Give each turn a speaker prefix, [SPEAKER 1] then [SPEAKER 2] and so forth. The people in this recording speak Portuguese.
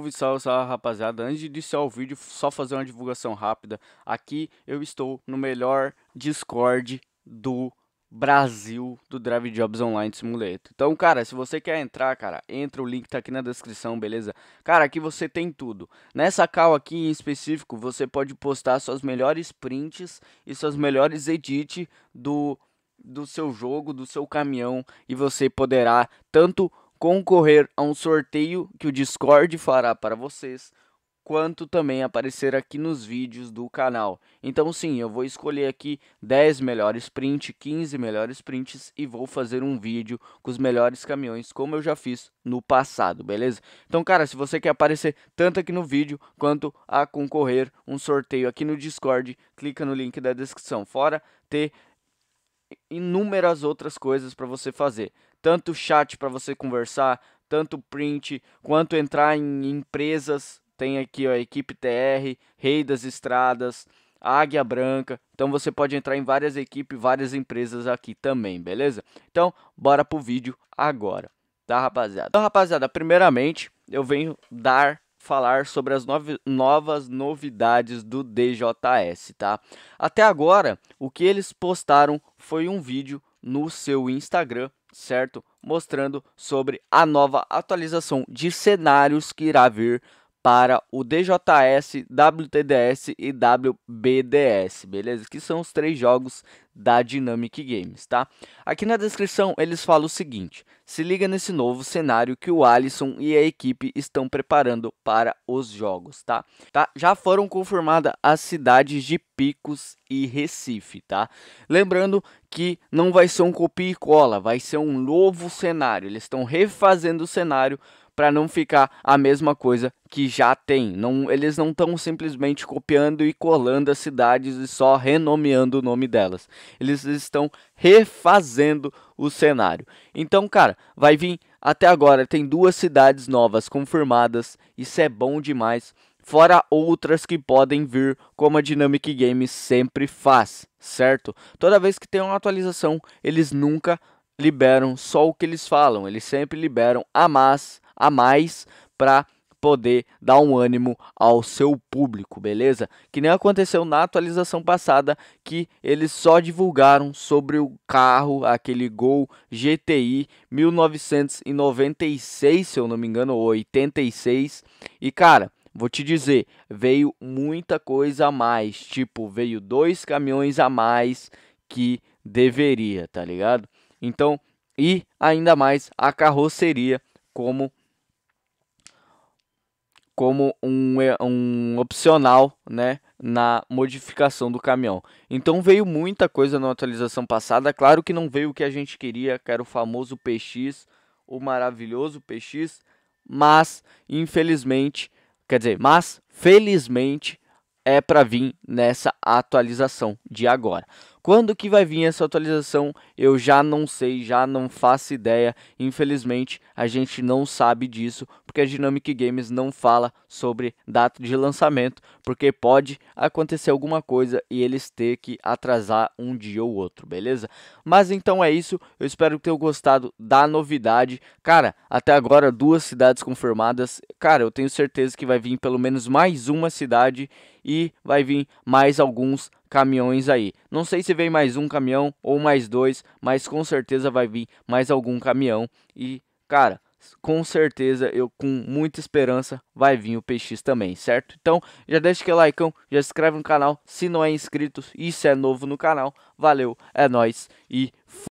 [SPEAKER 1] Salve, salve, salve, rapaziada. Antes de iniciar o vídeo, só fazer uma divulgação rápida. Aqui eu estou no melhor Discord do Brasil do Drive Jobs Online Simulator. Então, cara, se você quer entrar, cara, entra, o link tá aqui na descrição, beleza? Cara, aqui você tem tudo. Nessa cal aqui em específico, você pode postar suas melhores prints e suas melhores edits do do seu jogo, do seu caminhão e você poderá tanto concorrer a um sorteio que o Discord fará para vocês, quanto também aparecer aqui nos vídeos do canal. Então sim, eu vou escolher aqui 10 melhores prints, 15 melhores prints e vou fazer um vídeo com os melhores caminhões, como eu já fiz no passado, beleza? Então cara, se você quer aparecer tanto aqui no vídeo quanto a concorrer um sorteio aqui no Discord, clica no link da descrição. Fora ter inúmeras outras coisas para você fazer. Tanto chat para você conversar, tanto print, quanto entrar em empresas. Tem aqui ó, a equipe TR, Rei das Estradas, Águia Branca. Então você pode entrar em várias equipes, várias empresas aqui também, beleza? Então, bora pro vídeo agora, tá, rapaziada? Então, rapaziada, primeiramente, eu venho dar falar sobre as novas novidades do DJS, tá? Até agora, o que eles postaram foi um vídeo no seu Instagram, certo? Mostrando sobre a nova atualização de cenários que irá vir para o DJS, WTDS e WBDS, beleza? Que são os três jogos da Dynamic Games, tá? Aqui na descrição eles falam o seguinte: se liga nesse novo cenário que o Alisson e a equipe estão preparando para os jogos, tá? tá? Já foram confirmadas as cidades de Picos e Recife, tá? Lembrando que não vai ser um copia e cola, vai ser um novo cenário. Eles estão refazendo o cenário para não ficar a mesma coisa que já tem. Não, eles não estão simplesmente copiando e colando as cidades e só renomeando o nome delas eles estão refazendo o cenário. Então, cara, vai vir até agora tem duas cidades novas confirmadas, isso é bom demais, fora outras que podem vir, como a Dynamic Games sempre faz, certo? Toda vez que tem uma atualização, eles nunca liberam só o que eles falam, eles sempre liberam a mais, a mais para poder dar um ânimo ao seu público, beleza? Que nem aconteceu na atualização passada que eles só divulgaram sobre o carro, aquele Gol GTI 1996, se eu não me engano, ou 86. E cara, Vou te dizer, veio muita coisa a mais, tipo, veio dois caminhões a mais que deveria, tá ligado? Então, e ainda mais a carroceria, como como um, é, um opcional, né? na modificação do caminhão. Então veio muita coisa na atualização passada, claro que não veio o que a gente queria, que era o famoso PX, o maravilhoso PX, mas infelizmente, quer dizer, mas felizmente é para vir nessa atualização de agora. Quando que vai vir essa atualização? Eu já não sei, já não faço ideia. Infelizmente, a gente não sabe disso, porque a Dynamic Games não fala sobre data de lançamento, porque pode acontecer alguma coisa e eles ter que atrasar um dia ou outro, beleza? Mas então é isso, eu espero que tenham gostado da novidade. Cara, até agora duas cidades confirmadas. Cara, eu tenho certeza que vai vir pelo menos mais uma cidade e vai vir mais alguns caminhões aí. Não sei se vem mais um caminhão ou mais dois, mas com certeza vai vir mais algum caminhão e, cara, com certeza eu com muita esperança vai vir o PX também, certo? Então, já deixa aquele like, já se inscreve no canal se não é inscrito e se é novo no canal. Valeu, é nós e